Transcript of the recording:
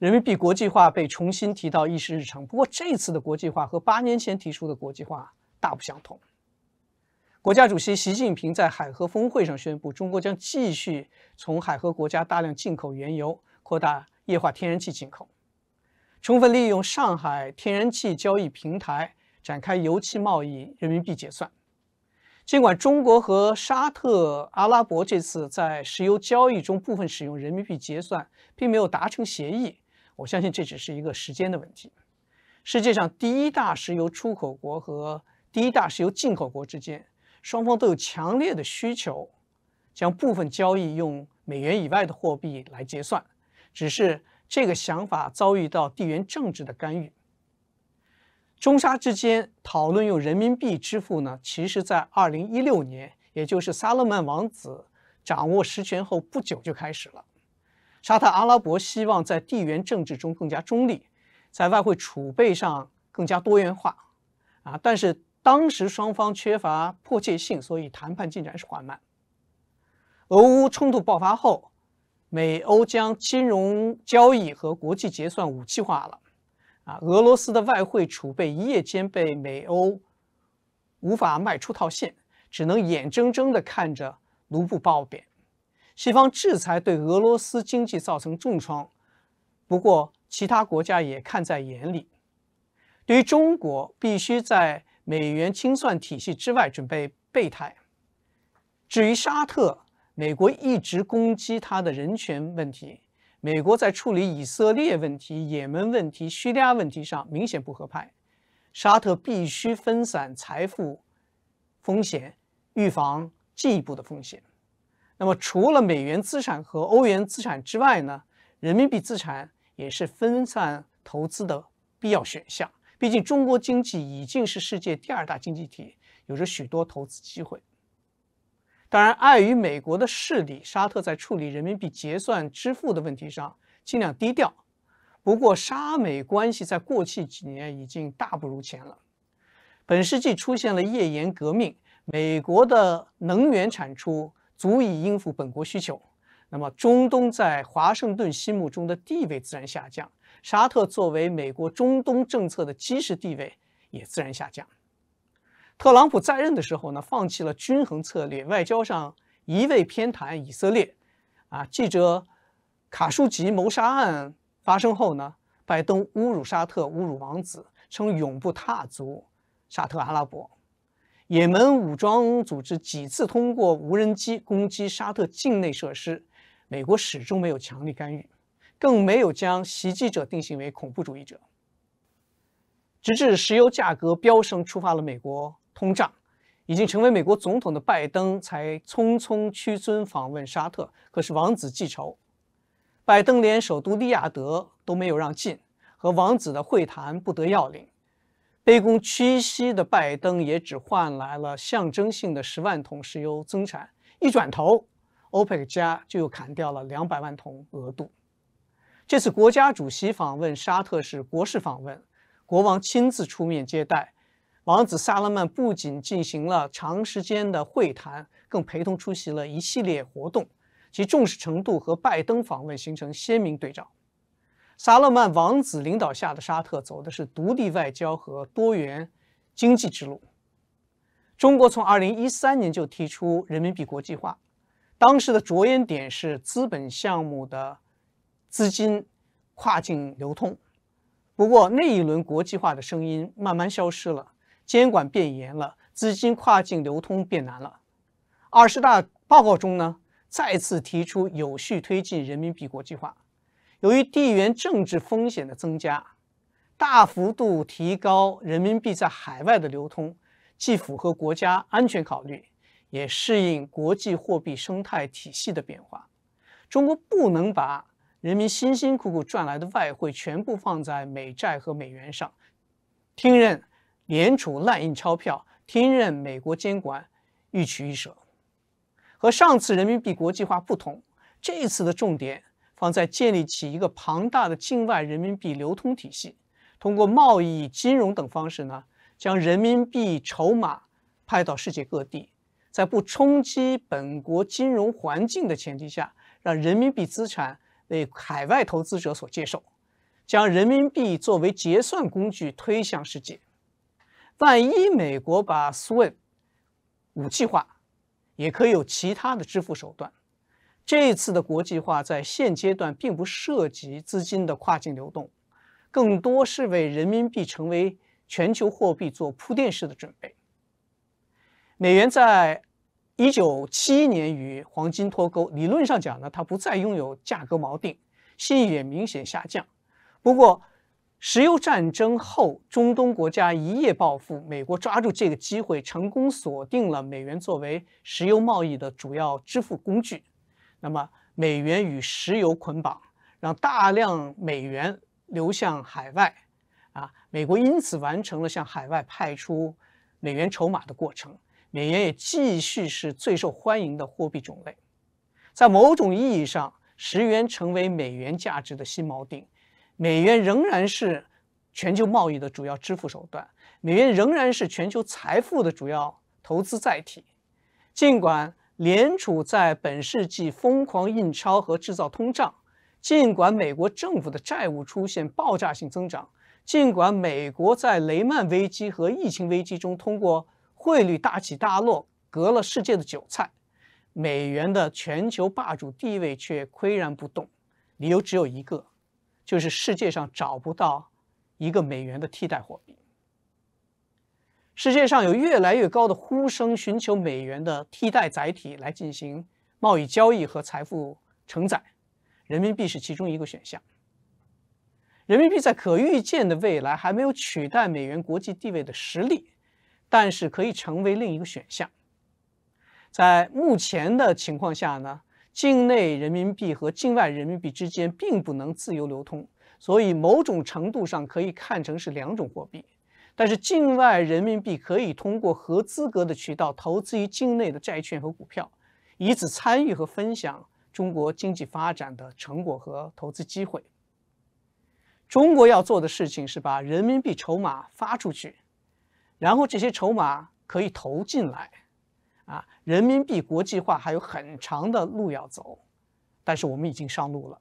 人民币国际化被重新提到议事日程。不过，这次的国际化和八年前提出的国际化大不相同。国家主席习近平在海河峰会上宣布，中国将继续从海河国家大量进口原油，扩大液化天然气进口，充分利用上海天然气交易平台展开油气贸易人民币结算。尽管中国和沙特阿拉伯这次在石油交易中部分使用人民币结算，并没有达成协议。我相信这只是一个时间的问题。世界上第一大石油出口国和第一大石油进口国之间，双方都有强烈的需求，将部分交易用美元以外的货币来结算。只是这个想法遭遇到地缘政治的干预。中沙之间讨论用人民币支付呢，其实，在二零一六年，也就是萨勒曼王子掌握实权后不久就开始了。沙特阿拉伯希望在地缘政治中更加中立，在外汇储备上更加多元化，啊，但是当时双方缺乏迫切性，所以谈判进展是缓慢。俄乌冲突爆发后，美欧将金融交易和国际结算武器化了，啊，俄罗斯的外汇储备一夜间被美欧无法卖出套现，只能眼睁睁地看着卢布暴贬。西方制裁对俄罗斯经济造成重创，不过其他国家也看在眼里。对于中国，必须在美元清算体系之外准备备胎。至于沙特，美国一直攻击他的人权问题。美国在处理以色列问题、也门问题、叙利亚问题上明显不合拍。沙特必须分散财富风险，预防进一步的风险。那么，除了美元资产和欧元资产之外呢？人民币资产也是分散投资的必要选项。毕竟，中国经济已经是世界第二大经济体，有着许多投资机会。当然，碍于美国的势力，沙特在处理人民币结算支付的问题上尽量低调。不过，沙美关系在过去几年已经大不如前了。本世纪出现了页岩革命，美国的能源产出。足以应付本国需求，那么中东在华盛顿心目中的地位自然下降，沙特作为美国中东政策的基石地位也自然下降。特朗普在任的时候呢，放弃了均衡策略，外交上一味偏袒以色列。啊，记者卡舒吉谋杀案发生后呢，拜登侮辱沙特，侮辱王子，称永不踏足沙特阿拉伯。也门武装组织几次通过无人机攻击沙特境内设施，美国始终没有强力干预，更没有将袭击者定性为恐怖主义者。直至石油价格飙升触发了美国通胀，已经成为美国总统的拜登才匆匆屈尊访问沙特。可是王子记仇，拜登连首都利雅得都没有让进，和王子的会谈不得要领。卑躬屈膝的拜登也只换来了象征性的十万桶石油增产，一转头，欧佩 c 加就又砍掉了两百万桶额度。这次国家主席访问沙特是国事访问，国王亲自出面接待，王子萨勒曼不仅进行了长时间的会谈，更陪同出席了一系列活动，其重视程度和拜登访问形成鲜明对照。萨勒曼王子领导下的沙特走的是独立外交和多元经济之路。中国从二零一三年就提出人民币国际化，当时的着眼点是资本项目的资金跨境流通。不过那一轮国际化的声音慢慢消失了，监管变严了，资金跨境流通变难了。二十大报告中呢，再次提出有序推进人民币国际化。由于地缘政治风险的增加，大幅度提高人民币在海外的流通，既符合国家安全考虑，也适应国际货币生态体系的变化。中国不能把人民辛辛苦苦赚来的外汇全部放在美债和美元上，听任联储滥印钞票，听任美国监管，欲取欲舍。和上次人民币国际化不同，这次的重点。方在建立起一个庞大的境外人民币流通体系，通过贸易、金融等方式呢，将人民币筹码派到世界各地，在不冲击本国金融环境的前提下，让人民币资产被海外投资者所接受，将人民币作为结算工具推向世界。万一美国把 SWIFT 武器化，也可以有其他的支付手段。这次的国际化在现阶段并不涉及资金的跨境流动，更多是为人民币成为全球货币做铺垫式的准备。美元在1971年与黄金脱钩，理论上讲呢，它不再拥有价格锚定，信誉也明显下降。不过，石油战争后，中东国家一夜暴富，美国抓住这个机会，成功锁定了美元作为石油贸易的主要支付工具。那么，美元与石油捆绑，让大量美元流向海外，啊，美国因此完成了向海外派出美元筹码的过程。美元也继续是最受欢迎的货币种类。在某种意义上，石元成为美元价值的新锚定。美元仍然是全球贸易的主要支付手段，美元仍然是全球财富的主要投资载体。尽管。联储在本世纪疯狂印钞和制造通胀，尽管美国政府的债务出现爆炸性增长，尽管美国在雷曼危机和疫情危机中通过汇率大起大落割了世界的韭菜，美元的全球霸主地位却岿然不动。理由只有一个，就是世界上找不到一个美元的替代货币。世界上有越来越高的呼声，寻求美元的替代载体来进行贸易交易和财富承载，人民币是其中一个选项。人民币在可预见的未来还没有取代美元国际地位的实力，但是可以成为另一个选项。在目前的情况下呢，境内人民币和境外人民币之间并不能自由流通，所以某种程度上可以看成是两种货币。但是境外人民币可以通过合资格的渠道投资于境内的债券和股票，以此参与和分享中国经济发展的成果和投资机会。中国要做的事情是把人民币筹码发出去，然后这些筹码可以投进来。啊，人民币国际化还有很长的路要走，但是我们已经上路了。